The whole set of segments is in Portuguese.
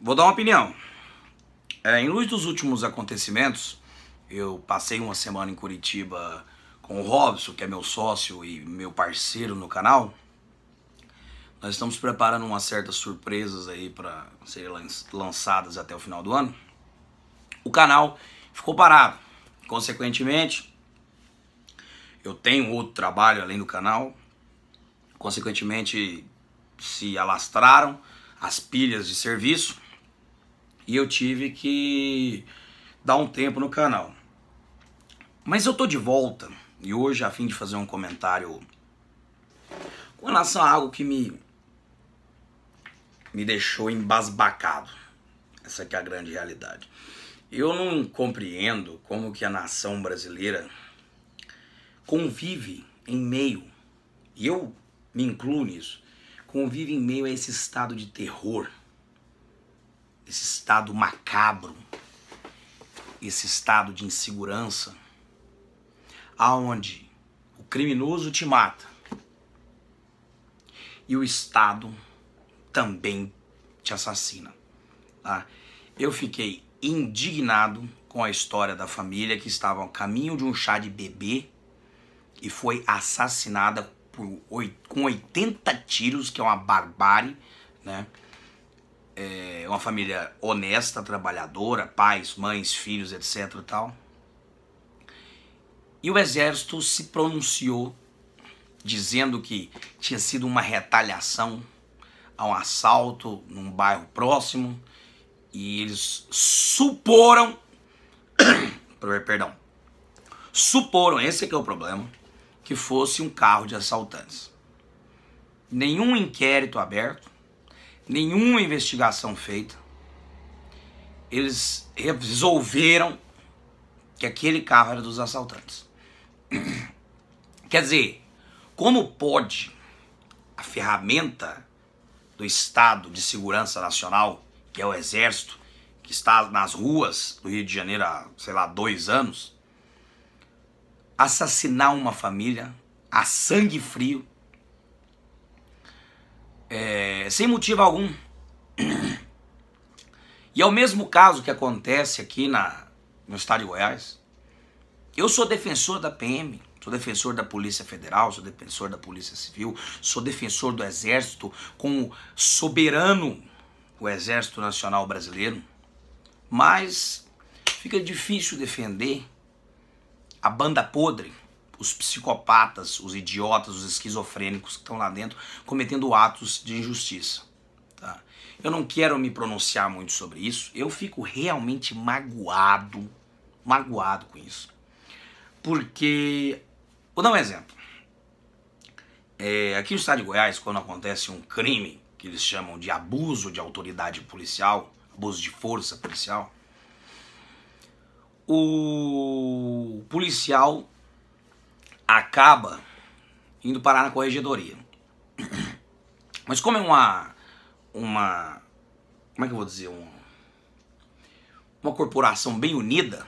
Vou dar uma opinião. É, em luz dos últimos acontecimentos, eu passei uma semana em Curitiba com o Robson, que é meu sócio e meu parceiro no canal. Nós estamos preparando umas certas surpresas aí para serem lançadas até o final do ano. O canal ficou parado. Consequentemente, eu tenho outro trabalho além do canal. Consequentemente, se alastraram as pilhas de serviço e eu tive que dar um tempo no canal. Mas eu tô de volta e hoje a fim de fazer um comentário com relação a algo que me me deixou embasbacado. Essa é a grande realidade. Eu não compreendo como que a nação brasileira convive em meio, e eu me incluo nisso, convive em meio a esse estado de terror, esse estado macabro, esse estado de insegurança, aonde o criminoso te mata e o Estado também te assassina. Tá? Eu fiquei indignado com a história da família que estava a caminho de um chá de bebê e foi assassinada por, com 80 tiros, que é uma barbárie, né? é, uma família honesta, trabalhadora, pais, mães, filhos, etc. E, tal. e o exército se pronunciou dizendo que tinha sido uma retaliação a um assalto num bairro próximo e eles suporam perdão suporam esse é, é o problema que fosse um carro de assaltantes nenhum inquérito aberto nenhuma investigação feita. Eles resolveram que aquele carro era dos assaltantes. Quer dizer, como pode a ferramenta do Estado de Segurança Nacional, que é o Exército, que está nas ruas do Rio de Janeiro há, sei lá, dois anos, assassinar uma família a sangue frio é, sem motivo algum. E é o mesmo caso que acontece aqui na, no estado de Goiás. Eu sou defensor da PM, sou defensor da Polícia Federal, sou defensor da Polícia Civil, sou defensor do Exército como soberano, o Exército Nacional Brasileiro. Mas fica difícil defender a banda podre os psicopatas, os idiotas, os esquizofrênicos que estão lá dentro cometendo atos de injustiça. Tá? Eu não quero me pronunciar muito sobre isso, eu fico realmente magoado, magoado com isso. Porque, vou dar um exemplo. É, aqui no estado de Goiás, quando acontece um crime que eles chamam de abuso de autoridade policial, abuso de força policial, o policial acaba indo parar na corregedoria. Mas como é uma. uma como é que eu vou dizer? Um, uma corporação bem unida,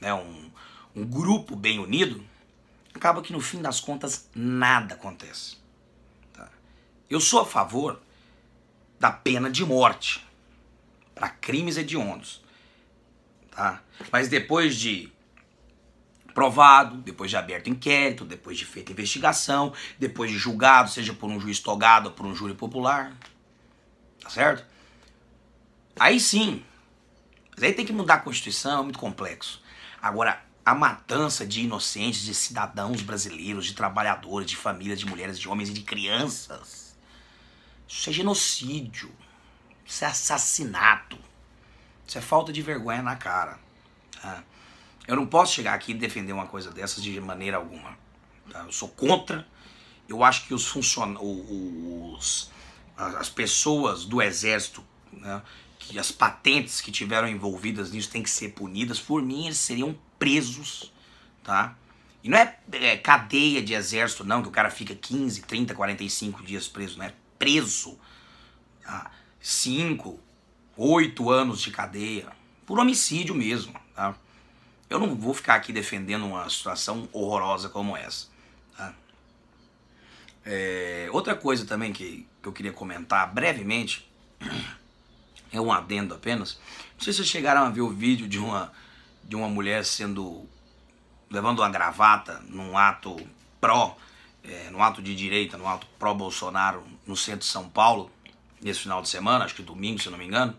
né? um, um grupo bem unido, acaba que no fim das contas nada acontece. Tá? Eu sou a favor da pena de morte para crimes hediondos. Tá? Mas depois de provado, depois de aberto inquérito, depois de feita investigação, depois de julgado, seja por um juiz togado ou por um júri popular. Tá certo? Aí sim. Mas aí tem que mudar a Constituição, é muito complexo. Agora, a matança de inocentes, de cidadãos brasileiros, de trabalhadores, de famílias, de mulheres, de homens e de crianças. Isso é genocídio. Isso é assassinato. Isso é falta de vergonha na cara. Ah. Eu não posso chegar aqui e defender uma coisa dessas de maneira alguma. Tá? Eu sou contra. Eu acho que os funcionários, as pessoas do exército, né, que as patentes que tiveram envolvidas nisso têm que ser punidas. Por mim, eles seriam presos, tá? E não é, é cadeia de exército, não, que o cara fica 15, 30, 45 dias preso, não é preso. Tá? Cinco, oito anos de cadeia, por homicídio mesmo, tá? Eu não vou ficar aqui defendendo uma situação horrorosa como essa. Tá? É, outra coisa também que, que eu queria comentar brevemente, é um adendo apenas. Não sei se vocês chegaram a ver o vídeo de uma, de uma mulher sendo. levando uma gravata num ato pró, é, num ato de direita, num ato pró-Bolsonaro no centro de São Paulo, nesse final de semana, acho que domingo, se não me engano.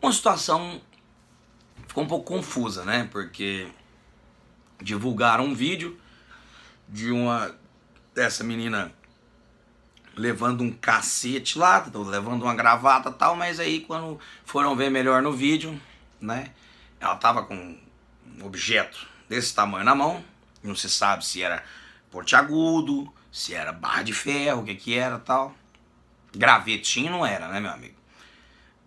Uma situação ficou um pouco confusa, né? Porque divulgaram um vídeo de uma dessa menina levando um cacete lá, levando uma gravata tal, mas aí quando foram ver melhor no vídeo, né? Ela tava com um objeto desse tamanho na mão, não se sabe se era agudo se era barra de ferro, o que que era tal. Gravetinho não era, né, meu amigo?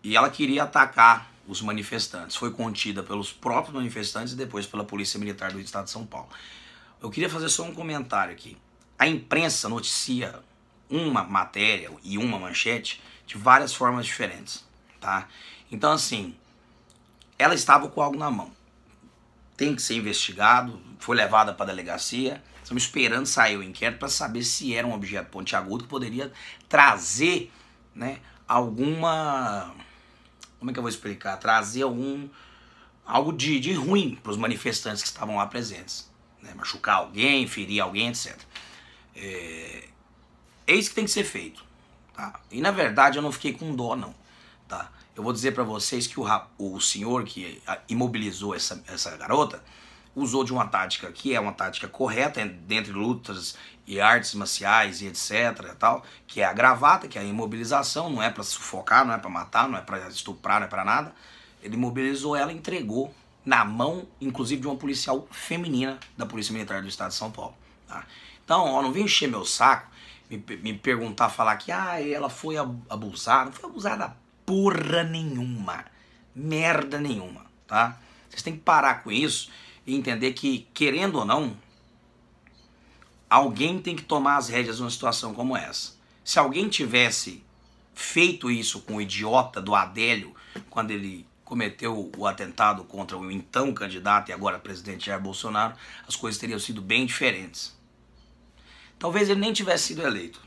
E ela queria atacar os manifestantes. Foi contida pelos próprios manifestantes e depois pela Polícia Militar do Estado de São Paulo. Eu queria fazer só um comentário aqui. A imprensa noticia uma matéria e uma manchete de várias formas diferentes, tá? Então, assim, ela estava com algo na mão. Tem que ser investigado, foi levada para a delegacia. Estamos esperando sair o inquérito para saber se era um objeto pontiagudo que poderia trazer né, alguma como é que eu vou explicar? Trazer algum algo de, de ruim para os manifestantes que estavam lá presentes. Né? Machucar alguém, ferir alguém, etc. É, é isso que tem que ser feito. Tá? E na verdade eu não fiquei com dó, não. Tá? Eu vou dizer para vocês que o, o senhor que imobilizou essa, essa garota usou de uma tática que é uma tática correta, é dentre lutas e artes marciais e etc, tal, que é a gravata, que é a imobilização, não é para sufocar, não é para matar, não é para estuprar, não é para nada. Ele imobilizou ela, entregou na mão, inclusive, de uma policial feminina da Polícia Militar do Estado de São Paulo. Tá? Então, ó, não vem encher meu saco, me, me, perguntar, falar que ah, ela foi abusada. Não foi abusada porra nenhuma. Merda nenhuma, tá? Vocês têm que parar com isso e entender que, querendo ou não, alguém tem que tomar as rédeas numa situação como essa. Se alguém tivesse feito isso com o idiota do Adélio, quando ele cometeu o atentado contra o então candidato e agora presidente Jair Bolsonaro, as coisas teriam sido bem diferentes. Talvez ele nem tivesse sido eleito.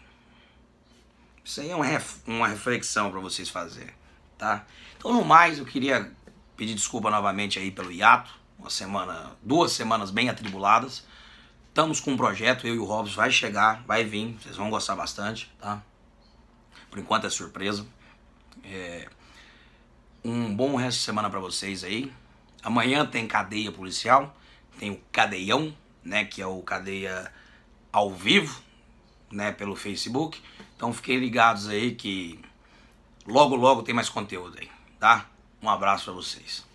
Isso aí é uma reflexão para vocês fazerem, tá? Então, no mais, eu queria pedir desculpa novamente aí pelo hiato uma semana, duas semanas bem atribuladas. Estamos com um projeto, eu e o Robson vai chegar, vai vir, vocês vão gostar bastante, tá? Por enquanto é surpresa. É... Um bom resto de semana para vocês aí. Amanhã tem cadeia policial, tem o cadeião, né, que é o cadeia ao vivo, né, pelo Facebook. Então fiquem ligados aí que logo logo tem mais conteúdo aí, tá? Um abraço para vocês.